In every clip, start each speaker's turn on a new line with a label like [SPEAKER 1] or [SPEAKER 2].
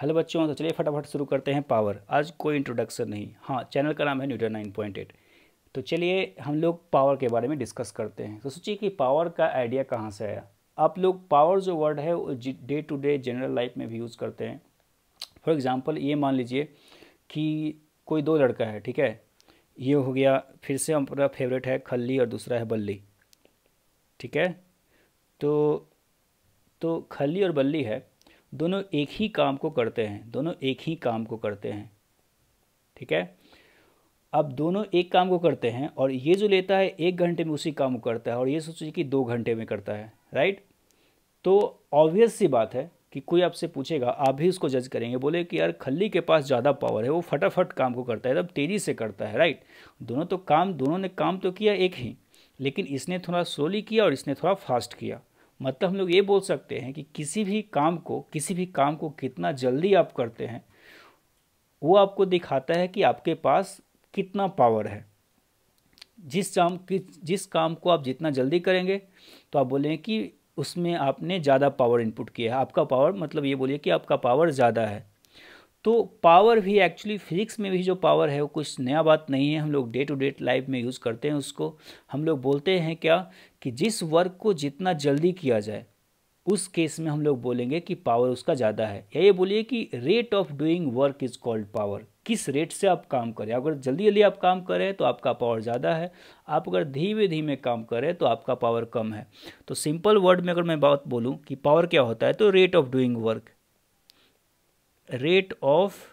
[SPEAKER 1] Hello बच्चों तो चलिए फटाफट शुरू करते हैं पावर आज कोई इंट्रोडक्शन नहीं हाँ चैनल का नाम है न्यूटन नाइन पॉइंट एट तो चलिए हम लोग पावर के बारे में डिस्कस करते हैं तो सोचिए कि पावर का आइडिया कहाँ से आया आप लोग पावर जो वर्ड है वो day to day general life में भी यूज़ करते हैं फॉर एग्ज़ाम्पल ये मान लीजिए कि कोई दो लड़का है ठीक है ये हो गया फिर से हमारा फेवरेट है खल्ली और दूसरा है बल्ली ठीक है तो तो खल्ली और बल्ली है दोनों एक ही काम को करते हैं दोनों एक ही काम को करते हैं ठीक है अब दोनों एक काम को करते हैं और ये जो लेता है एक घंटे में उसी काम को करता है और ये सोचिए कि दो घंटे में करता है राइट तो ऑब्वियस सी बात है कि कोई आपसे पूछेगा आप भी उसको जज करेंगे बोले कि यार खल्ली के पास ज़्यादा पावर है वो फटाफट काम को करता है तब तेज़ी से करता है राइट दोनों तो काम दोनों ने काम तो किया एक ही लेकिन इसने थोड़ा स्लोली किया और इसने थोड़ा फास्ट किया मतलब हम लोग ये बोल सकते हैं कि किसी भी काम को किसी भी काम को कितना जल्दी आप करते हैं वो आपको दिखाता है कि आपके पास कितना पावर है जिस काम जिस काम को आप जितना जल्दी करेंगे तो आप बोलें कि उसमें आपने ज़्यादा पावर इनपुट किया है आपका पावर मतलब ये बोलिए कि आपका पावर ज़्यादा है तो पावर भी एक्चुअली फिजिक्स में भी जो पावर है वो कुछ नया बात नहीं है हम लोग डे टू डे लाइफ में यूज़ करते हैं उसको हम लोग बोलते हैं क्या कि जिस वर्क को जितना जल्दी किया जाए उस केस में हम लोग बोलेंगे कि पावर उसका ज़्यादा है या ये बोलिए कि rate of doing work is called power किस रेट से आप काम करें अगर जल्दी जल्दी आप काम करें तो आपका पावर ज़्यादा है आप अगर धीमे धीमे काम करें तो आपका पावर कम है तो सिंपल वर्ड में अगर मैं बात बोलूँ कि पावर क्या होता है तो rate of doing work rate of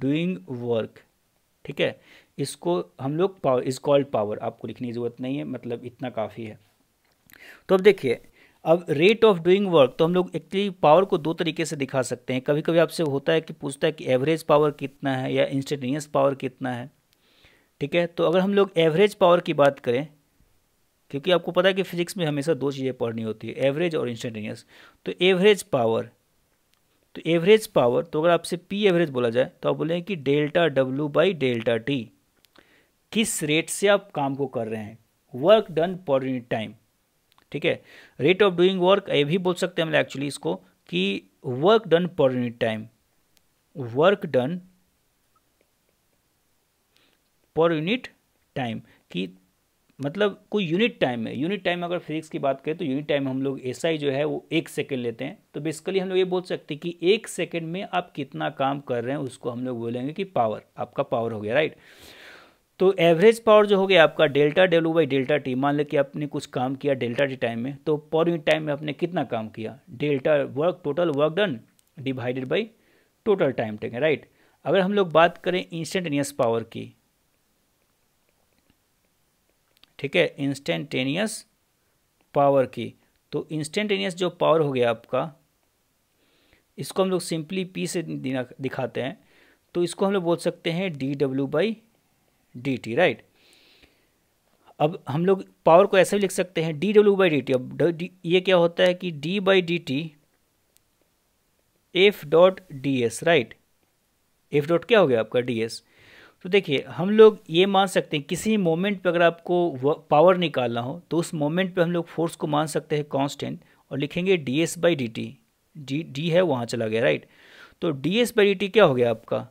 [SPEAKER 1] doing work ठीक है इसको हम लोग पावर इज़ कॉल्ड पावर आपको लिखने की ज़रूरत नहीं है मतलब इतना काफ़ी है तो अब देखिए अब रेट ऑफ डूइंग वर्क तो हम लोग एक्चुअली पावर को दो तरीके से दिखा सकते हैं कभी कभी आपसे होता है कि पूछता है कि एवरेज पावर कितना है या इंस्टेंटेनियस पावर कितना है ठीक है तो अगर हम लोग एवरेज पावर की बात करें क्योंकि आपको पता है कि फिजिक्स में हमेशा दो चीज़ें पढ़नी होती है एवरेज और इंस्टेंटेनियस तो एवरेज पावर तो एवरेज पावर तो अगर आपसे पी एवरेज बोला जाए तो आप बोलेंगे कि delta W by delta T किस रेट से आप काम को कर रहे हैं work done per unit time ठीक है रेट ऑफ डूइंग वर्क ये भी बोल सकते हैं हम एक्चुअली इसको कि work done per unit time work done per unit time कि मतलब कोई यूनिट टाइम है यूनिट टाइम अगर फिजिक्स की बात करें तो यूनिट टाइम हम लोग एस जो है वो एक सेकेंड लेते हैं तो बेसिकली हम लोग ये बोल सकते हैं कि एक सेकेंड में आप कितना काम कर रहे हैं उसको हम लोग बोलेंगे कि पावर आपका पावर हो गया राइट तो एवरेज पावर जो हो गया आपका delta W by delta T मान लें कि आपने कुछ काम किया डेल्टा टी टाइम में तो पर यूनिट टाइम में आपने कितना काम किया delta work total work done divided by total time take right अगर हम लोग बात करें इंस्टेंटेनियस पावर की ठीक है इंस्टेंटेनियस पावर की तो इंस्टेंटेनियस जो पावर हो गया आपका इसको हम लोग सिंपली पी से दिखाते हैं तो इसको हम लोग बोल सकते हैं D W by D T right अब हम लोग पावर को ऐसे भी लिख सकते हैं D W by D T अब ये क्या होता है कि D by D T F dot D S right F dot क्या हो गया आपका डी एस तो देखिए हम लोग ये मान सकते हैं किसी मोमेंट पे अगर आपको पावर निकालना हो तो उस मोमेंट पे हम लोग फोर्स को मान सकते हैं कांस्टेंट और लिखेंगे D S by D T D D है वहाँ चला गया राइट तो D S by D T क्या हो गया आपका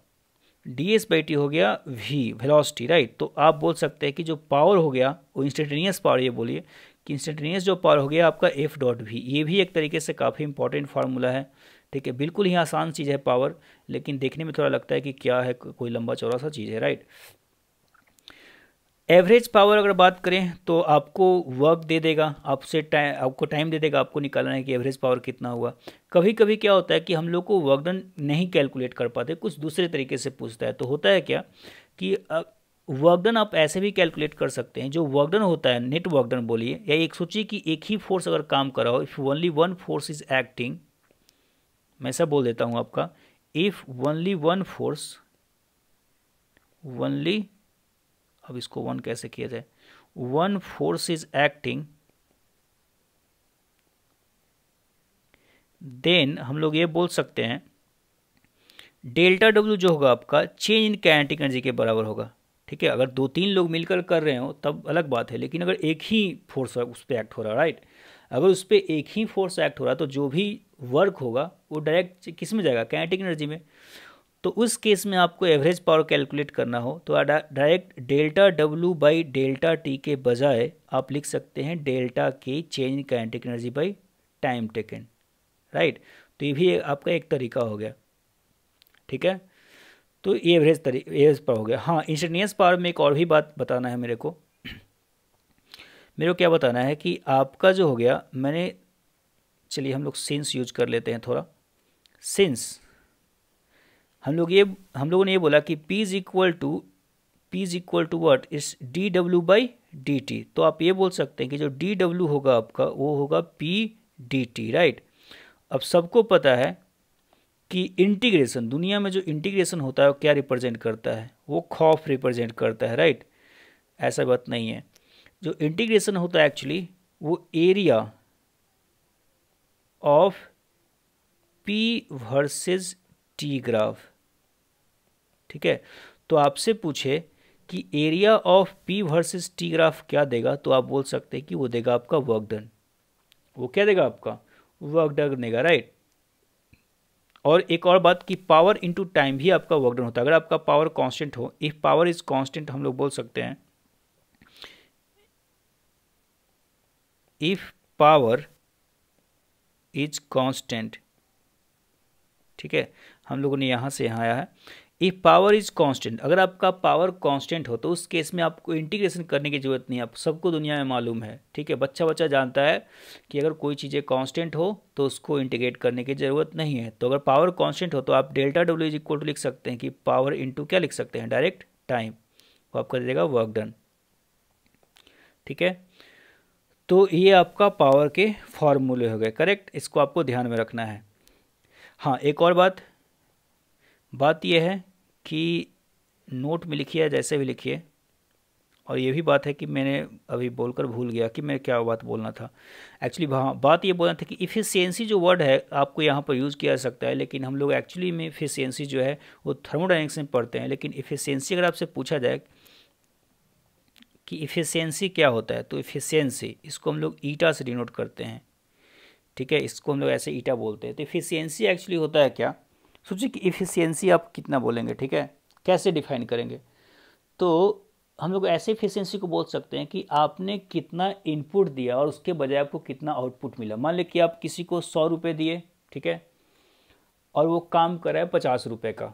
[SPEAKER 1] डी एस बाई टी हो गया वी वेलोसिटी राइट तो आप बोल सकते हैं कि जो पावर हो गया वो इंस्टेंटेनियस पावर ये बोलिए कि इंस्टेंटेनियस जो पावर हो गया आपका एफ डॉट वी ये भी एक तरीके से काफ़ी इंपॉर्टेंट फार्मूला है ठीक है बिल्कुल ही आसान चीज़ है पावर लेकिन देखने में थोड़ा लगता है कि क्या है कोई लंबा चौड़ा सा चीज़ है राइट एवरेज पावर अगर बात करें तो आपको वर्क दे देगा आपसे टाइम आपको टाइम दे देगा आपको निकालना है कि एवरेज पावर कितना हुआ कभी कभी क्या होता है कि हम लोग को वर्क डन नहीं कैलकुलेट कर पाते कुछ दूसरे तरीके से पूछता है तो होता है क्या कि वर्क डन आप ऐसे भी कैलकुलेट कर सकते हैं जो वर्क डन होता है नेट वर्क डन बोलिए या एक सोचिए कि एक ही फोर्स अगर काम कर रहा हो if only one force is acting मैं ऐसा बोल देता हूं आपका if only one force only अब इसको वन कैसे किया जाए one force is acting then हम लोग ये बोल सकते हैं डेल्टा डब्ल्यू जो होगा आपका चेंज इन कैनेटिक एनर्जी के बराबर होगा ठीक है अगर दो तीन लोग मिलकर कर रहे हो तब अलग बात है लेकिन अगर एक ही फोर्स उस पर एक्ट हो रहा है राइट अगर उस पर एक ही फोर्स एक्ट हो रहा तो जो भी वर्क होगा वो डायरेक्ट किस में जाएगा कैनेटिक एनर्जी में तो उस केस में आपको एवरेज पावर कैलकुलेट करना हो तो direct delta W by delta T के बजाय आप लिख सकते हैं डेल्टा के change in energy by time taken right तो ये भी आपका एक तरीका हो गया ठीक है तो ये एवरेज तरी एवरेज पावर हो गया हाँ इंस्टेनियस पावर में एक और भी बात बताना है मेरे को मेरे को क्या बताना है कि आपका जो हो गया मैंने चलिए हम लोग सिंस यूज कर लेते हैं थोड़ा सिंस हम लोग ये हम लोगों ने ये बोला कि P is equal to P is equal to what is D W by D T तो आप ये बोल सकते हैं कि जो डी डब्ल्यू होगा आपका वो होगा पी डी टी राइट अब सबको पता है कि इंटीग्रेशन दुनिया में जो इंटीग्रेशन होता है वो क्या रिप्रेजेंट करता है वो खौफ रिप्रेजेंट करता है राइट ऐसा बात नहीं है जो इंटीग्रेशन होता है एक्चुअली वो area of P versus T graph ठीक है तो आपसे पूछे कि area of P versus T graph क्या देगा तो आप बोल सकते हैं कि वो देगा आपका वर्क डन वो क्या देगा आपका वर्क डन देगा राइट और एक और बात कि पावर इनटू टाइम भी आपका वर्क डन होता है अगर आपका पावर कांस्टेंट हो इफ़ पावर इज़ कांस्टेंट हम लोग बोल सकते हैं इफ पावर इज constant ठीक है हम लोगों ने यहाँ से यहाँ आया है इफ पावर इज कांस्टेंट अगर आपका पावर कांस्टेंट हो तो उस केस में आपको इंटीग्रेशन करने की ज़रूरत नहीं है आप सबको दुनिया में मालूम है ठीक है बच्चा बच्चा जानता है कि अगर कोई चीज़ें कांस्टेंट हो तो उसको इंटीग्रेट करने की ज़रूरत नहीं है तो अगर पावर कांस्टेंट हो तो आप delta W is equal to लिख सकते हैं कि पावर इंटू क्या लिख सकते हैं डायरेक्ट टाइम वो आपका दे देगा वर्क डन ठीक है तो ये आपका पावर के फॉर्मूले हो गए करेक्ट इसको आपको ध्यान में रखना है हाँ एक और बात बात यह है कि नोट में लिखिए जैसे भी लिखिए और ये भी बात है कि मैंने अभी बोलकर भूल गया कि मैं क्या बात बोलना था एक्चुअली हाँ बात ये बोलना था कि इफ़िशियंसी जो वर्ड है आपको यहाँ पर यूज़ किया जा सकता है लेकिन हम लोग एक्चुअली में इफ़िशियंसी जो है वो थर्मोडाइनिक्स में पढ़ते हैं लेकिन इफ़िशियंसी अगर आपसे पूछा जाए कि इफ़िशेंसी क्या होता है तो इफ़िशियंसी इसको हम लोग ईटा से डिनोट करते हैं ठीक है इसको हम लोग ऐसे ईटा बोलते हैं तो इफ़िशियंसी एक्चुअली होता है क्या सोचिए कि इफ़िशियंसी आप कितना बोलेंगे ठीक है कैसे डिफाइन करेंगे तो हम लोग ऐसे इफिशियंसी को बोल सकते हैं कि आपने कितना इनपुट दिया और उसके बजाय आपको कितना आउटपुट मिला मान लें कि आप किसी को सौ रुपये दिए ठीक है और वो काम कराए पचास रुपये का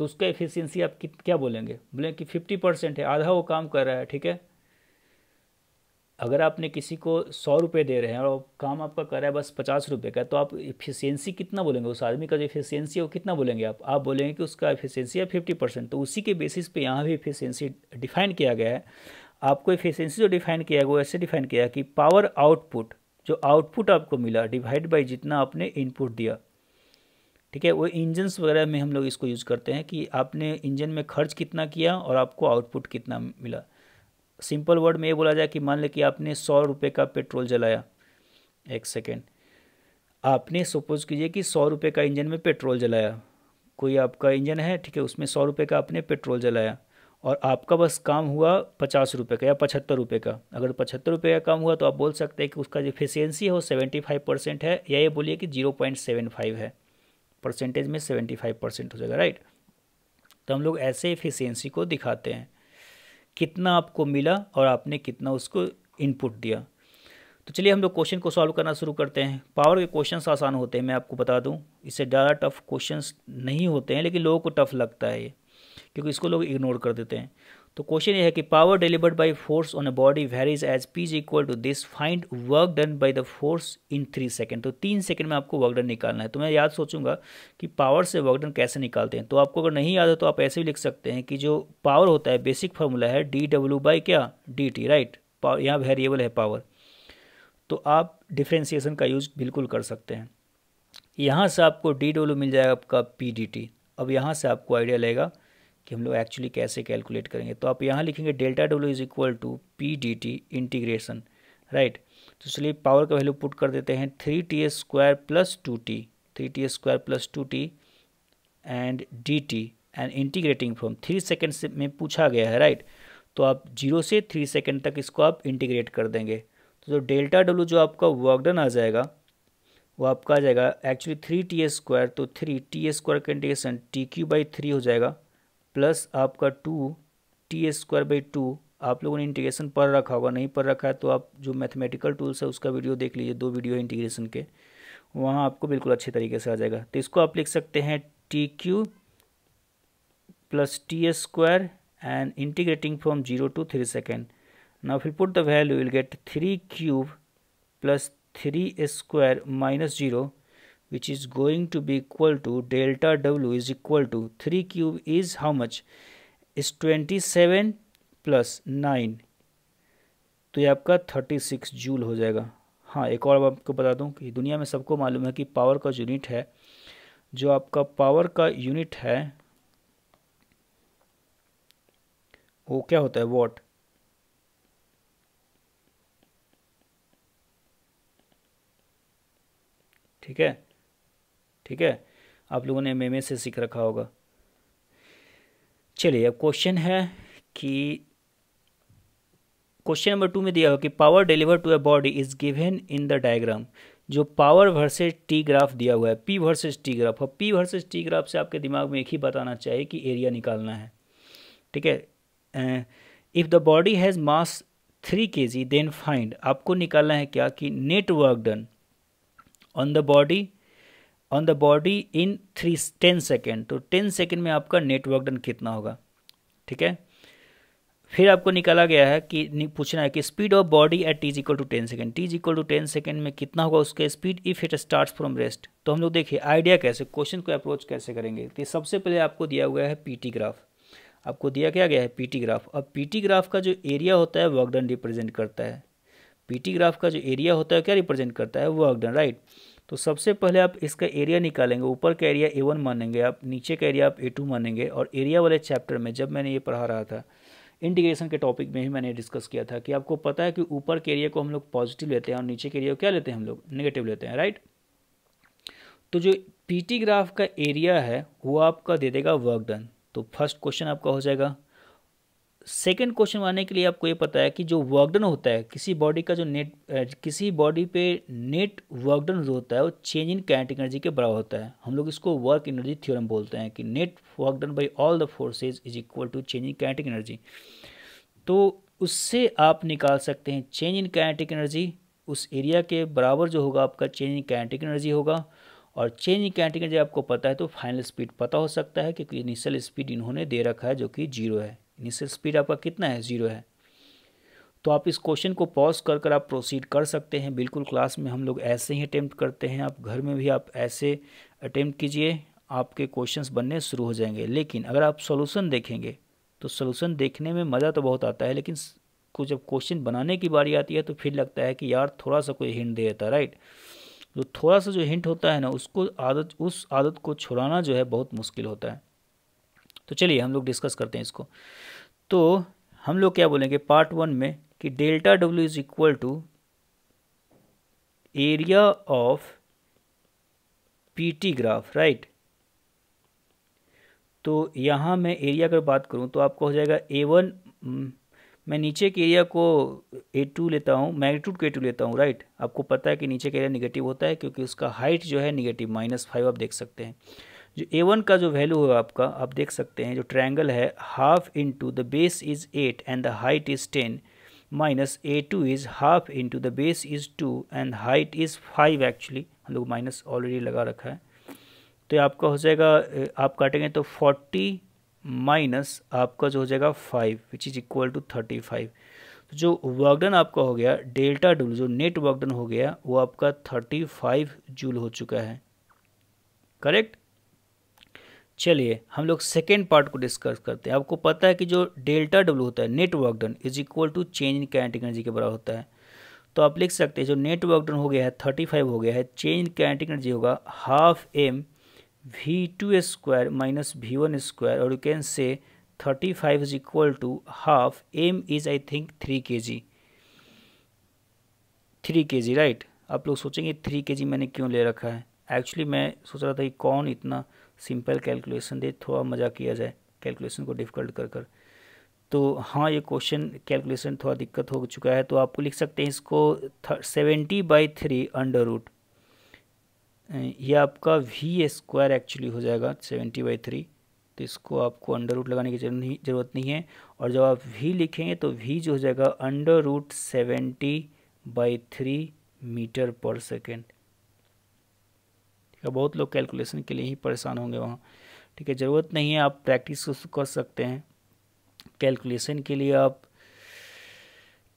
[SPEAKER 1] तो उसका एफिशिएंसी आप क्या बोलेंगे बोलेंगे कि फिफ्टी परसेंट है आधा वो काम कर रहा है ठीक है अगर आपने किसी को सौ रुपये दे रहे हैं और काम आपका कर रहा है बस पचास रुपये का तो आप इफिशियंसी कितना बोलेंगे उस आदमी का जो इफिशियंसी है वो कितना बोलेंगे आप आप बोलेंगे कि उसका इफिशियंसी है फिफ्टी परसेंट तो उसी के बेसिस पे यहाँ भी इफिशियंसी डिफाइन किया गया है आपको इफिशियंसी जो डिफाइन किया गया वो ऐसे डिफाइन किया कि पावर आउटपुट जो आउटपुट आपको मिला डिवाइड बाई जितना आपने इनपुट दिया ठीक है वो इंजन्स वगैरह में हम लोग इसको यूज़ करते हैं कि आपने इंजन में खर्च कितना किया और आपको आउटपुट कितना मिला सिंपल वर्ड में ये बोला जाए कि मान लें कि आपने सौ रुपये का पेट्रोल जलाया एक सेकेंड आपने सपोज कीजिए कि सौ रुपये का इंजन में पेट्रोल जलाया कोई आपका इंजन है ठीक है उसमें सौ रुपये का आपने पेट्रोल जलाया और आपका बस काम हुआ पचास रुपये का या पचहत्तर रुपये का अगर पचहत्तर रुपये का काम हुआ तो आप बोल सकते हैं कि उसका जो एफिशियंसी है वो सेवेंटी फाइव परसेंट है या ये बोलिए कि जीरो पॉइंट सेवन फाइव है परसेंटेज में सेवेंटी फाइव परसेंट हो जाएगा राइट तो हम लोग ऐसे एफिशिएंसी को दिखाते हैं कितना आपको मिला और आपने कितना उसको इनपुट दिया तो चलिए हम लोग क्वेश्चन को सॉल्व करना शुरू करते हैं पावर के क्वेश्चंस आसान होते हैं मैं आपको बता दूं इससे ज़्यादा टफ क्वेश्चंस नहीं होते हैं लेकिन लोगों को टफ लगता है ये क्योंकि इसको लोग इग्नोर कर देते हैं तो क्वेश्चन ये है कि power delivered by force on a body varies as P is equal to this find work done by the force in three second तो तीन सेकेंड में आपको वर्क डन निकालना है तो मैं याद सोचूंगा कि पावर से वर्क डन कैसे निकालते हैं तो आपको अगर नहीं याद हो तो आप ऐसे भी लिख सकते हैं कि जो पावर होता है बेसिक फॉर्मूला है डी डब्ल्यू बाई क्या डी टी राइट यहाँ वेरिएबल है पावर तो आप डिफ्रेंसीसन का यूज़ बिल्कुल कर सकते हैं यहाँ से आपको डी डब्ल्यू मिल जाएगा आपका पी डी टी अब यहाँ से आपको आइडिया लगेगा कि हम लोग एक्चुअली कैसे कैलकुलेट करेंगे तो आप यहाँ लिखेंगे delta W is equal to P D T integration right तो चलिए पावर का वैल्यू पुट कर देते हैं three T S square plus two T three T S square plus two T and D T and integrating from three second से में पूछा गया है राइट तो आप जीरो से थ्री सेकेंड तक इसको आप इंटीग्रेट कर देंगे तो जो डेल्टा डब्ल्यू जो आपका वर्कडन आ जाएगा वो आपका आ जाएगा actually three T S square तो थ्री टी एस स्क्वायर का integration T cube by three हो जाएगा प्लस आपका two T square by two आप लोगों ने इंटीग्रेशन पढ़ रखा होगा नहीं पढ़ रखा है तो आप जो मैथमेटिकल टूल्स है उसका वीडियो देख लीजिए दो वीडियो है इंटीग्रेशन के वहाँ आपको बिल्कुल अच्छे तरीके से आ जाएगा तो इसको आप लिख सकते हैं T cube plus T square and integrating from zero to three second now if put the value will get three cube plus three square minus zero which is going to be equal to delta W is equal to 3 cube is how much is 27 plus 9 तो ये आपका 36 joule हो जाएगा हाँ एक और आपको बता दूं कि दुनिया में सबको मालूम है कि पावर का यूनिट है जो आपका पावर का यूनिट है वो क्या होता है वॉट ठीक है ठीक है आप लोगों ने एम से सीख रखा होगा चलिए अब क्वेश्चन है कि क्वेश्चन नंबर टू में दिया हो कि power deliver to a body is given in the diagram जो पावर वर्सेज टी ग्राफ दिया हुआ है पी वर्सेज टी ग्राफ और पी वर्सेज टी ग्राफ से आपके दिमाग में एक ही बताना चाहिए कि एरिया निकालना है ठीक है if the body has mass three K G then find आपको निकालना है क्या कि net work done on the body on the body in three ten second तो टेन सेकेंड में आपका नेटवर्क डन कितना होगा ठीक है फिर आपको निकाला गया है कि पूछना है कि speed of body at T's equal to ten second T's equal to ten second में कितना होगा उसके speed if it start from rest तो हम लोग देखिए आइडिया कैसे क्वेश्चन को अप्रोच कैसे करेंगे तो सबसे पहले आपको दिया हुआ है पीटी ग्राफ आपको दिया क्या गया है पीटी ग्राफ अब पीटी ग्राफ का जो एरिया होता है वर्कडन रिप्रेजेंट करता है पीटी ग्राफ का जो एरिया होता है क्या रिप्रेजेंट करता है वर्कडन राइट right? तो सबसे पहले आप इसका एरिया निकालेंगे ऊपर का एरिया ए वन मानेंगे आप नीचे का एरिया आप ए टू मानेंगे और एरिया वाले चैप्टर में जब मैंने ये पढ़ा रहा था इंटीग्रेशन के टॉपिक में ही मैंने डिस्कस किया था कि आपको पता है कि ऊपर के एरिया को हम लोग पॉजिटिव लेते हैं और नीचे के एरिया को क्या लेते हैं हम लोग नेगेटिव लेते हैं राइट तो जो पीटी ग्राफ का एरिया है वो आपका दे देगा वर्क डन तो फर्स्ट क्वेश्चन आपका हो जाएगा सेकेंड क्वेश्चन आने के लिए आपको ये पता है कि जो वर्कडन होता है किसी बॉडी का जो नेट किसी बॉडी पे नेट वर्कडन जो होता है वो चेंज इन कैंट एनर्जी के बराबर होता है हम लोग इसको वर्क एनर्जी थ्योरम बोलते हैं कि net work done by all the forces is equal to change in kinetic energy तो उससे आप निकाल सकते हैं चेंज इन कैंटिक एनर्जी उस एरिया के बराबर जो होगा आपका चेंज इन कैंटिक एनर्जी होगा और चेंज इन कैंटिक एनर्जी आपको पता है तो फाइनल स्पीड पता हो सकता है क्योंकि इनिशियल स्पीड इन्होंने दे रखा है जो कि जीरो है इनिशियल स्पीड आपका कितना है ज़ीरो है तो आप इस क्वेश्चन को पॉज कर कर आप प्रोसीड कर सकते हैं बिल्कुल क्लास में हम लोग ऐसे ही अटैम्प्ट करते हैं आप घर में भी आप ऐसे अटैम्प्ट कीजिए आपके क्वेश्चंस बनने शुरू हो जाएंगे लेकिन अगर आप सोल्यूशन देखेंगे तो सोल्यूशन देखने में मज़ा तो बहुत आता है लेकिन को जब क्वेश्चन बनाने की बारी आती है तो फिर लगता है कि यार थोड़ा सा कोई हिंट दे देता है राइट तो थोड़ा सा जो हिंट होता है ना उसको आदत उस आदत को छुड़ाना जो है बहुत मुश्किल होता है तो चलिए हम लोग डिस्कस करते हैं इसको तो हम लोग क्या बोलेंगे पार्ट वन में कि delta W is equal to area of PT graph right तो यहाँ मैं एरिया अगर बात करूँ तो आपको हो जाएगा ए वन हम्म, मैं नीचे के एरिया को ए टू लेता हूँ मैग्नीट्यूड के ए टू लेता हूँ राइट आपको पता है कि नीचे का एरिया निगेटिव होता है क्योंकि उसका हाइट जो है निगेटिव माइनस फाइव आप देख सकते हैं जो ए वन का जो वैल्यू है आपका आप देख सकते हैं जो ट्रायंगल है half into the base is eight and the height is ten minus A two is half into the base is two and height is five actually हम लोग माइनस ऑलरेडी लगा रखा है तो आपका हो जाएगा आप काटेंगे तो फोर्टी माइनस आपका जो हो जाएगा five which is equal to thirty five तो जो वर्कडन आपका हो गया डेल्टा डूल जो नेट वर्कडन हो गया वो आपका थर्टी फाइव जूल हो चुका है करेक्ट चलिए हम लोग सेकेंड पार्ट को डिस्कस करते हैं आपको पता है कि जो डेल्टा डब्ल्यू होता है net work done is equal to change in kinetic energy के बराबर होता है तो आप लिख सकते हैं जो नेटवर्क डन हो गया है थर्टी फाइव हो गया है चेंज इन कैंटिक एनर्जी होगा half M V two square minus V one square और you can say thirty five is equal to half M is I think three K G three K ji right आप लोग सोचेंगे three K जी मैंने क्यों ले रखा है actually मैं सोच रहा था कि कौन इतना सिंपल कैलकुलेशन दे थोड़ा मज़ा किया जाए कैलकुलेशन को डिफ़िकल्ट कर कर तो हाँ ये क्वेश्चन कैलकुलेशन थोड़ा दिक्कत हो चुका है तो आपको लिख सकते हैं इसको seventy by three under root ये आपका वी स्क्वायर एक्चुअली हो जाएगा सेवेंटी बाई थ्री तो इसको आपको अंडर रूट लगाने की ज़रूरत नहीं है और जब आप वी लिखेंगे तो वी जो हो जाएगा under root seventy by three meter पर सेकेंड ठीक है बहुत लोग कैलकुलेशन के लिए ही परेशान होंगे वहाँ ठीक है ज़रूरत नहीं है आप प्रैक्टिस कर सकते हैं कैलकुलेशन के लिए आप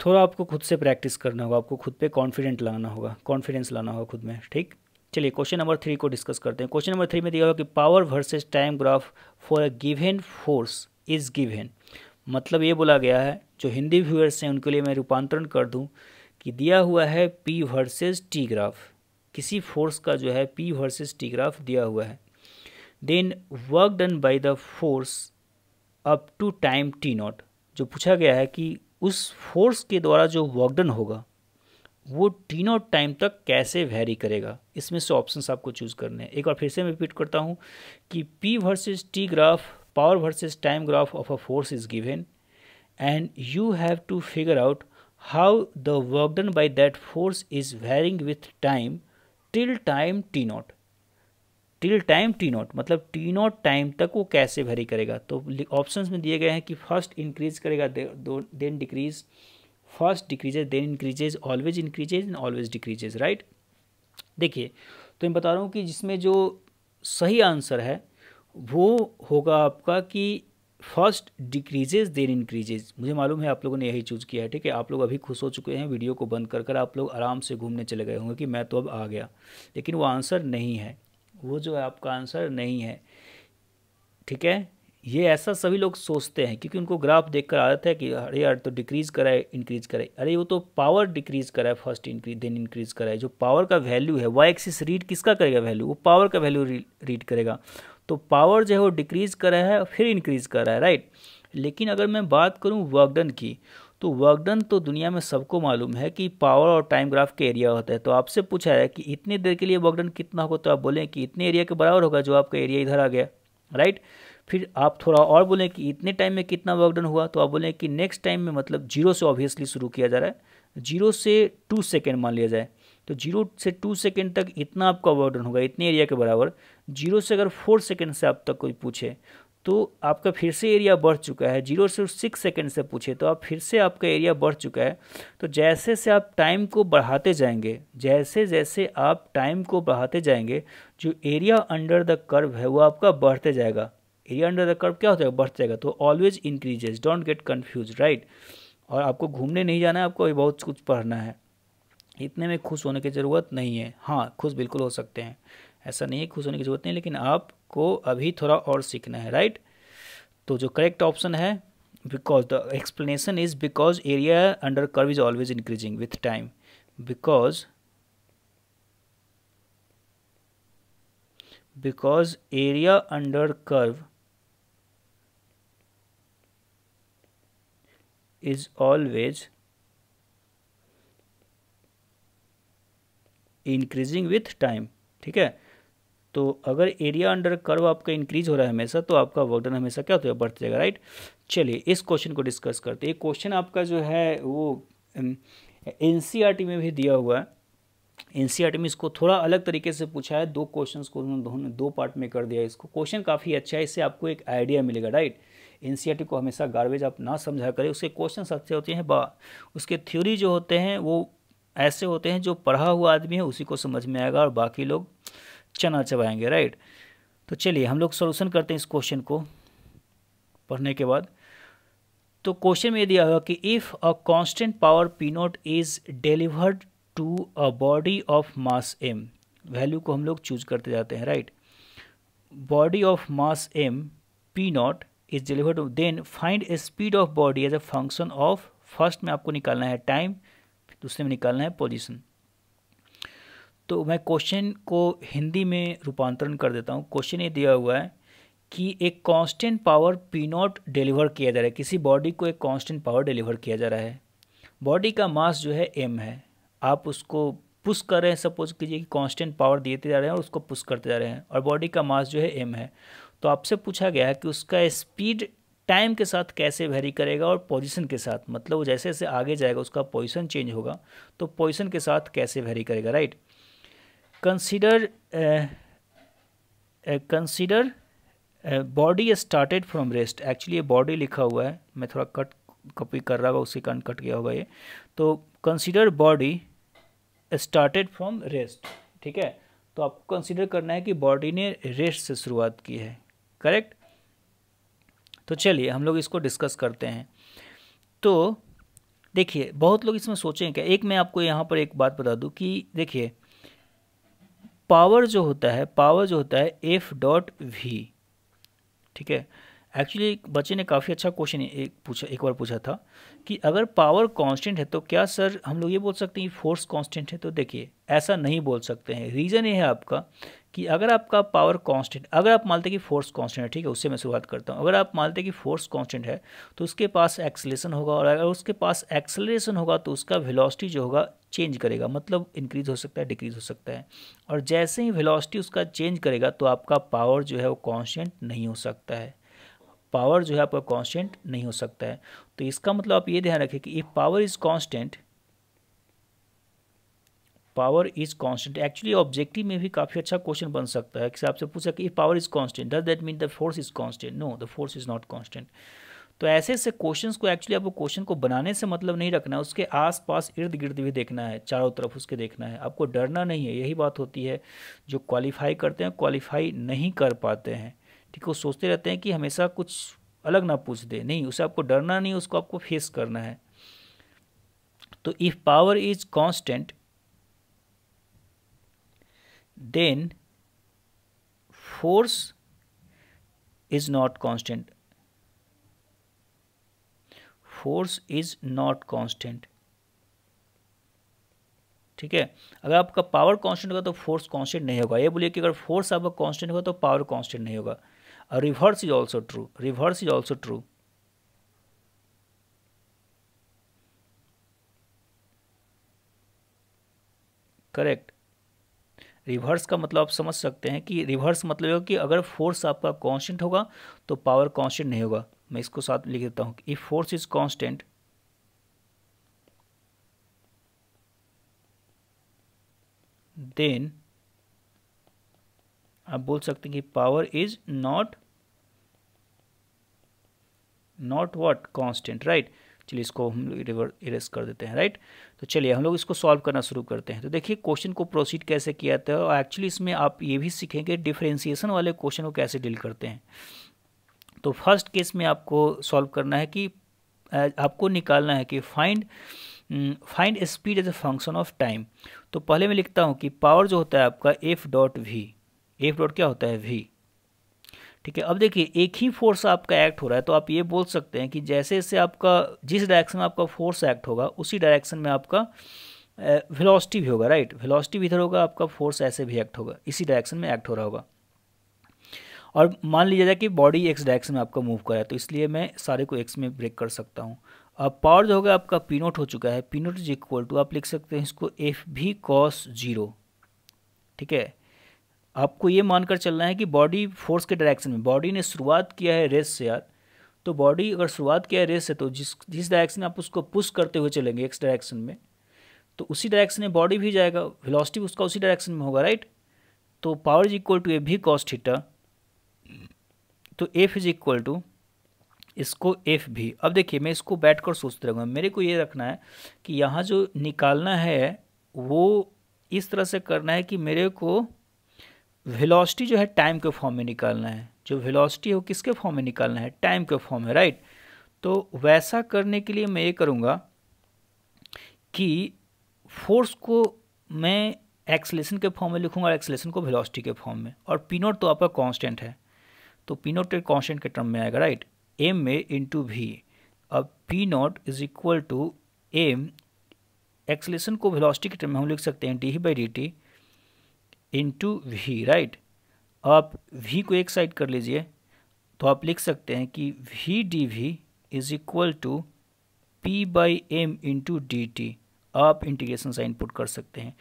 [SPEAKER 1] थोड़ा आपको खुद से प्रैक्टिस करना होगा आपको खुद पे कॉन्फिडेंट लाना होगा कॉन्फिडेंस लाना होगा खुद में ठीक चलिए क्वेश्चन नंबर थ्री को डिस्कस करते हैं क्वेश्चन नंबर थ्री में दिया हुआ कि power versus time graph for a given force is given मतलब ये बोला गया है जो हिंदी व्यूअर्स हैं उनके लिए मैं रूपांतरण कर दूँ कि दिया हुआ है पी वर्सेज टी ग्राफ किसी फोर्स का जो है पी वर्सेस टी ग्राफ दिया हुआ है then work done by the force up to time T naught जो पूछा गया है कि उस फोर्स के द्वारा जो वर्क डन होगा वो टी नॉट टाइम तक कैसे वेरी करेगा इसमें से ऑप्शंस आपको चूज़ करने हैं एक बार फिर से मैं रिपीट करता हूँ कि P versus T graph power versus time graph of a force is given and you have to figure out how the work done by that force is varying with time till time T not till time T not मतलब T not time तक वो कैसे भरी करेगा तो options में दिए गए हैं कि फर्स्ट इंक्रीज करेगा then decrease first decreases then increases always increases and always decreases right देखिए तो मैं बता रहा हूँ कि जिसमें जो सही आंसर है वो होगा आपका कि फर्स्ट डिक्रीजेज देन इंक्रीजेज मुझे मालूम है आप लोगों ने यही चूज़ किया है ठीक है आप लोग अभी खुश हो चुके हैं वीडियो को बंद कर कर आप लोग आराम से घूमने चले गए होंगे कि मैं तो अब आ गया लेकिन वो आंसर नहीं है वो जो है आपका आंसर नहीं है ठीक है ये ऐसा सभी लोग सोचते हैं क्योंकि उनको ग्राफ देखकर आदत है कि अरे यार तो डिक्रीज़ कराए इंक्रीज़ कराए अरे वो तो पावर डिक्रीज़ कराए फर्स्ट इंक्रीज देन इंक्रीज़ कराए जो पावर का वैल्यू है वाई एक्सिस रीड किसका करेगा वैल्यू वो पावर का वैल्यू रीड करेगा तो पावर जो है वो डिक्रीज़ कर रहा है फिर इंक्रीज़ कर रहा है राइट लेकिन अगर मैं बात करूँ वर्कडन की तो वर्कडन तो दुनिया में सबको मालूम है कि पावर और टाइम ग्राफ के एरिया होता है तो आपसे पूछा है कि इतनी देर के लिए वर्कडन कितना होगा तो आप बोलें कि इतने एरिया के बराबर होगा जो आपका एरिया इधर आ गया राइट फिर आप थोड़ा और बोलें कि इतने टाइम में कितना वर्कडन हुआ तो आप बोलें कि नेक्स्ट टाइम में मतलब जीरो से ऑब्वियसली शुरू किया जा रहा है जीरो से टू सेकेंड मान लिया जाए तो जीरो से टू सेकेंड तक इतना आपका वर्कडन होगा इतने एरिया के बराबर जीरो से अगर फोर सेकेंड से आप तक कोई पूछे तो आपका फिर से एरिया बढ़ चुका है जीरो से सिक्स सेकेंड से पूछे तो आप फिर से आपका एरिया बढ़ चुका है तो जैसे से आप टाइम को बढ़ाते जाएंगे जैसे जैसे आप टाइम को बढ़ाते जाएंगे जो एरिया अंडर द कर्व है वो आपका बढ़ते जाएगा एरिया अंडर द कर्व क्या होता है बढ़ जाएगा तो always increases don't get confuse right और आपको घूमने नहीं जाना है आपको अभी बहुत कुछ पढ़ना है इतने में खुश होने की ज़रूरत नहीं है हाँ खुश बिल्कुल हो सकते हैं ऐसा नहीं है खुश होने की ज़रूरत नहीं लेकिन आपको अभी थोड़ा और सीखना है राइट तो जो करेक्ट ऑप्शन है because the explanation is because area under curve is always increasing with time because because area under curve is always increasing with time ठीक है तो अगर एरिया अंडर कर्व आपका इंक्रीज हो रहा है हमेशा तो आपका वर्कडन हमेशा क्या होता है बढ़ जाएगा राइट चलिए इस क्वेश्चन को डिस्कस करते हैं क्वेश्चन आपका जो है वो एन में भी दिया हुआ है एन में इसको थोड़ा अलग तरीके से पूछा है दो क्वेश्चंस को उन्होंने दो पार्ट में कर दिया इसको क्वेश्चन काफ़ी अच्छा है इससे आपको एक आइडिया मिलेगा राइट एन को हमेशा गार्बेज आप ना समझा करें उसके क्वेश्चन अच्छे होते हैं बा उसके थ्योरी जो होते हैं वो ऐसे होते हैं जो पढ़ा हुआ आदमी है उसी को समझ में आएगा और बाकी लोग चना चबाएंगे राइट तो चलिए हम लोग सोल्यूशन करते हैं इस क्वेश्चन को पढ़ने के बाद तो क्वेश्चन में ये दिया हुआ कि if a constant power P not is delivered to a body of mass M value को हम लोग चूज करते जाते हैं right body of mass M P not is delivered then find a speed of body as a function of first में आपको निकालना है टाइम दूसरे में निकालना है पोजिशन तो मैं क्वेश्चन को हिंदी में रूपांतरण कर देता हूँ क्वेश्चन ये दिया हुआ है कि एक constant power P not deliver किया जा रहा है किसी बॉडी को एक कांस्टेंट पावर डिलीवर किया जा रहा है बॉडी का मास जो है एम है आप उसको पुश कर रहे हैं सपोज कीजिए कि कांस्टेंट पावर देते जा रहे हैं और उसको पुश करते जा रहे हैं और बॉडी का मास जो है एम है तो आपसे पूछा गया है कि उसका स्पीड टाइम के साथ कैसे वेरी करेगा और पोजीशन के साथ मतलब वो जैसे जैसे आगे जाएगा उसका पोजीशन चेंज होगा तो पोजीशन के साथ कैसे वेरी करेगा right right? consider consider body started from rest actually ये बॉडी लिखा हुआ है मैं थोड़ा कट कॉपी कर रहा होगा उसके कारण कट गया होगा ये तो consider body started from rest ठीक है तो आपको कंसिडर करना है कि बॉडी ने रेस्ट से शुरुआत की है करेक्ट तो चलिए हम लोग इसको डिस्कस करते हैं तो देखिए बहुत लोग इसमें सोचें क्या एक मैं आपको यहाँ पर एक बात बता दूँ कि देखिए पावर जो होता है पावर जो होता है एफ डॉट वी ठीक है एक्चुअली बच्चे ने काफ़ी अच्छा क्वेश्चन एक पूछा एक बार पूछा था कि अगर पावर कांस्टेंट है तो क्या सर हम लोग ये बोल सकते हैं फोर्स कांस्टेंट है तो देखिए ऐसा नहीं बोल सकते हैं रीज़न ये है आपका कि अगर आपका पावर कांस्टेंट अगर आप मानते कि फोर्स कांस्टेंट है ठीक है उससे मैं शुरुआत करता हूँ अगर आप मानते कि फोर्स कांस्टेंट है तो उसके पास एक्सलेशन होगा और अगर उसके पास एक्सलेशन होगा तो उसका वेलोसिटी जो होगा चेंज करेगा मतलब इंक्रीज हो सकता है डिक्रीज हो सकता है और जैसे ही वेलोसिटी उसका चेंज करेगा तो आपका पावर जो है वो कांस्टेंट नहीं हो सकता है पावर जो है आपका कांस्टेंट नहीं हो सकता है तो इसका मतलब आप ये ध्यान रखें कि if power is constant power is constant actually objective में भी काफ़ी अच्छा क्वेश्चन बन सकता है कि आपसे पूछा कि power is constant does that mean the force is constant no the force is not constant तो ऐसे ऐसे क्वेश्चंस को एक्चुअली आपको क्वेश्चन को बनाने से मतलब नहीं रखना है उसके आसपास इर्द गिर्द भी देखना है चारों तरफ उसके देखना है आपको डरना नहीं है यही बात होती है जो क्वालिफाई करते हैं क्वालिफाई नहीं कर पाते हैं ठीक है वो सोचते रहते हैं कि हमेशा कुछ अलग ना पूछ दे नहीं उसे आपको डरना नहीं उसको आपको फेस करना है तो if power is constant then force is not constant force is not constant ठीक है अगर आपका पावर कांस्टेंट होगा तो फोर्स कांस्टेंट नहीं होगा ये बोलिए कि अगर फोर्स आपका कांस्टेंट होगा तो पावर कांस्टेंट नहीं होगा और reverse is also true reverse is also true correct reverse का मतलब आप समझ सकते हैं कि रिवर्स मतलब होगा कि अगर फोर्स आपका कांस्टेंट होगा तो पावर कांस्टेंट नहीं होगा मैं इसको साथ लिख देता हूँ if force is constant then आप बोल सकते हैं कि power is not not what constant right चलिए इसको हम लोग रिवर्स इरेस कर देते हैं राइट तो चलिए हम लोग इसको सॉल्व करना शुरू करते हैं तो देखिए क्वेश्चन को प्रोसीड कैसे किया जाता है और एक्चुअली इसमें आप ये भी सीखेंगे डिफ्रेंसीसन वाले क्वेश्चन को कैसे डील करते हैं तो फर्स्ट केस में आपको सॉल्व करना है कि आपको निकालना है कि find find speed as a function of time तो पहले मैं लिखता हूँ कि पावर जो होता है आपका F dot V F dot क्या होता है वी ठीक है अब देखिए एक ही फोर्स आपका एक्ट हो रहा है तो आप ये बोल सकते हैं कि जैसे जैसे आपका जिस डायरेक्शन में आपका फोर्स एक्ट होगा उसी डायरेक्शन में आपका वेलोसिटी भी होगा राइट वेलोसिटी भी इधर होगा आपका फोर्स ऐसे भी एक्ट होगा इसी डायरेक्शन में एक्ट हो रहा होगा और मान लीजिए जाए कि बॉडी एक्स डायरेक्शन में आपका मूव करा है तो इसलिए मैं सारे को एक्स में ब्रेक कर सकता हूँ अब पावर जो होगा आपका पी नोट हो चुका है P not is equal to आप लिख सकते हैं इसको एफ भी कॉस जीरो ठीक है आपको ये मानकर चलना है कि बॉडी फोर्स के डायरेक्शन में बॉडी ने शुरुआत किया है रेस से यार तो बॉडी अगर शुरुआत किया है रेस से तो जिस जिस डायरेक्शन में आप उसको पुश करते हुए चलेंगे एक्स डायरेक्शन में तो उसी डायरेक्शन में बॉडी भी जाएगा वेलोसिटी उसका उसी डायरेक्शन में होगा राइट तो power is equal to a भी कॉस्ट थीटा तो एफ इज इक्वल टू इसको एफ भी अब देखिए मैं इसको बैठ कर सोचते रहूँगा मेरे को ये रखना है कि यहाँ जो निकालना है वो इस तरह से करना है कि मेरे को वेलोसिटी जो है टाइम के फॉर्म में निकालना है जो वेलोसिटी है वो किसके फॉर्म में निकालना है टाइम के फॉर्म में राइट तो वैसा करने के लिए मैं ये करूँगा कि फोर्स को मैं एक्सलेशन के फॉर्म में लिखूंगा और एक्सलेशन को वेलोसिटी के फॉर्म में और पी नोट तो आपका कांस्टेंट है तो पी नोट कांस्टेंट के टर्म में आएगा राइट एम में इंटू भी अब P not is equal to M acceleration को वेलोसिटी के टर्म में हम लिख सकते हैं D by D T into V right आप वी को एक साइड कर लीजिए तो आप लिख सकते हैं कि V D V is equal to P by M into D T आप इंटीग्रेशन साइन पुट कर सकते हैं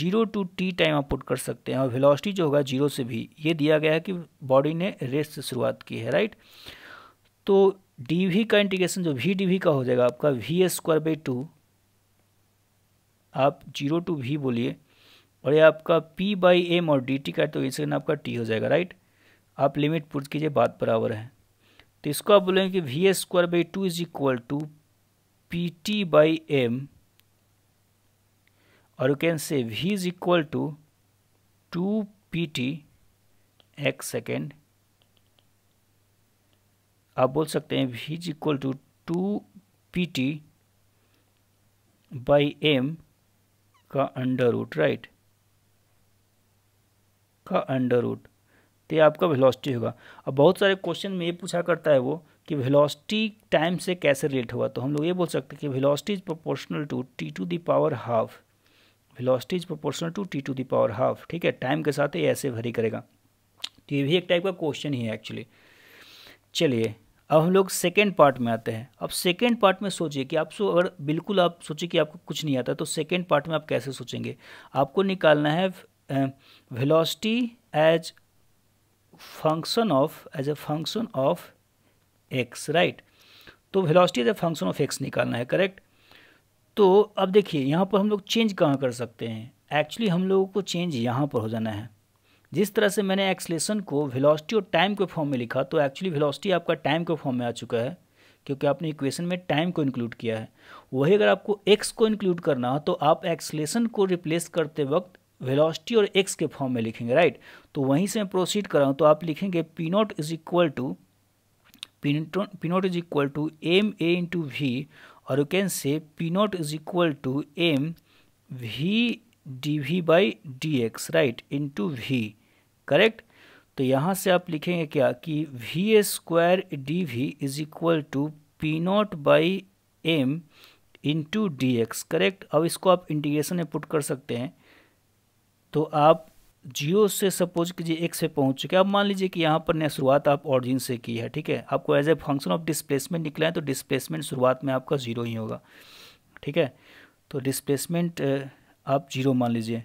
[SPEAKER 1] जीरो टू टी टाइम आप पुट कर सकते हैं और वेलोसिटी जो होगा जीरो से भी ये दिया गया है कि बॉडी ने रेस से शुरुआत की है राइट तो डी वी का इंटीग्रेशन जो वी डी वी का हो जाएगा आपका वी स्क्वायर बाई टू आप जीरो टू वी बोलिए और ये आपका पी बाई एम और डी टी का तो ना आपका टी हो जाएगा राइट आप लिमिट पुट कीजिए बात बराबर है तो इसको आप बोलेंगे कि V S square by two is equal to P T by M और you can say V is equal to two P T X second आप बोल सकते हैं V is equal to two P T by M का under root right का under root तो ये आपका वेलोसिटी होगा अब बहुत सारे क्वेश्चन में ये पूछा करता है वो कि वेलोसिटी टाइम से कैसे रिलेट हुआ तो हम लोग ये बोल सकते हैं कि velocity is proportional to T to the power half velocity is proportional to T to the power half ठीक है टाइम के साथ ये ऐसे भरी करेगा तो ये भी एक टाइप का क्वेश्चन ही है एक्चुअली चलिए अब हम लोग सेकेंड पार्ट में आते हैं अब सेकेंड पार्ट में सोचिए कि आप सो अगर बिल्कुल आप सोचिए कि आपको कुछ नहीं आता तो सेकेंड पार्ट में आप कैसे सोचेंगे आपको निकालना है velocity as function of as a function of X right तो velocity as a function of X निकालना है करेक्ट तो अब देखिए यहाँ पर हम लोग चेंज कहाँ कर सकते हैं एक्चुअली हम लोगों को चेंज यहाँ पर हो जाना है जिस तरह से मैंने एक्सलेशन को वेलोसिटी और टाइम के फॉर्म में लिखा तो एक्चुअली वेलोसिटी आपका टाइम के फॉर्म में आ चुका है क्योंकि आपने इक्वेशन में टाइम को इंक्लूड किया है वही अगर आपको एक्स को इंक्लूड करना हो तो आप एक्सलेशन को रिप्लेस करते वक्त वेलोसिटी और एक्स के फॉर्म में लिखेंगे राइट तो वहीं से मैं प्रोसीड कर रहा हूँ तो आप लिखेंगे P not is equal to P not is equal to M A into V और you can say P not is equal to M V D V by D X right into V correct तो यहाँ से आप लिखेंगे क्या कि V a square D V is equal to P not by M into D X correct अब इसको आप इंटीग्रेशन में पुट कर सकते हैं तो आप जियो से सपोज कीजिए एक से पहुंच चुके अब मान लीजिए कि यहाँ पर ने शुरुआत आप ऑरिजिन से की है ठीक है आपको as a function of displacement निकला है तो डिस्प्लेसमेंट शुरुआत में आपका ज़ीरो ही होगा ठीक है तो डिस्प्लेसमेंट आप जीरो मान लीजिए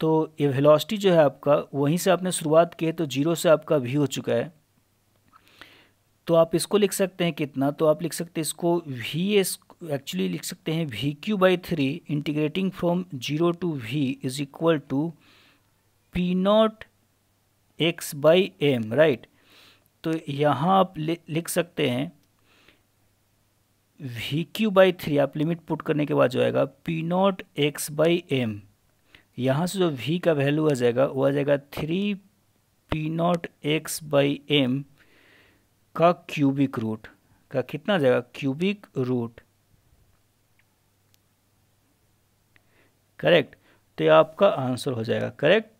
[SPEAKER 1] तो ये वेलोसिटी जो है आपका वहीं से आपने शुरुआत की है तो जीरो से आपका वी हो चुका है तो आप इसको लिख सकते हैं कितना तो आप लिख सकते हैं इसको वी एस एक्चुअली लिख सकते हैं V cube by three integrating from zero to V is equal to P not X by M right तो यहाँ आप लिख सकते हैं वी क्यू बाई थ्री आप लिमिट पुट करने के बाद जो आएगा P not X by M यहाँ से जो वी का वैल्यू आ जाएगा वो आ जाएगा three P not X by M का क्यूबिक रूट का कितना जाएगा क्यूबिक रूट करेक्ट तो ये आपका आंसर हो जाएगा करेक्ट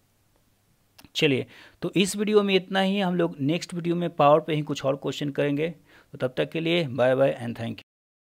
[SPEAKER 1] चलिए तो इस वीडियो में इतना ही हम लोग नेक्स्ट वीडियो में पावर पे ही कुछ और क्वेश्चन करेंगे तो तब तक के लिए bye bye and thank you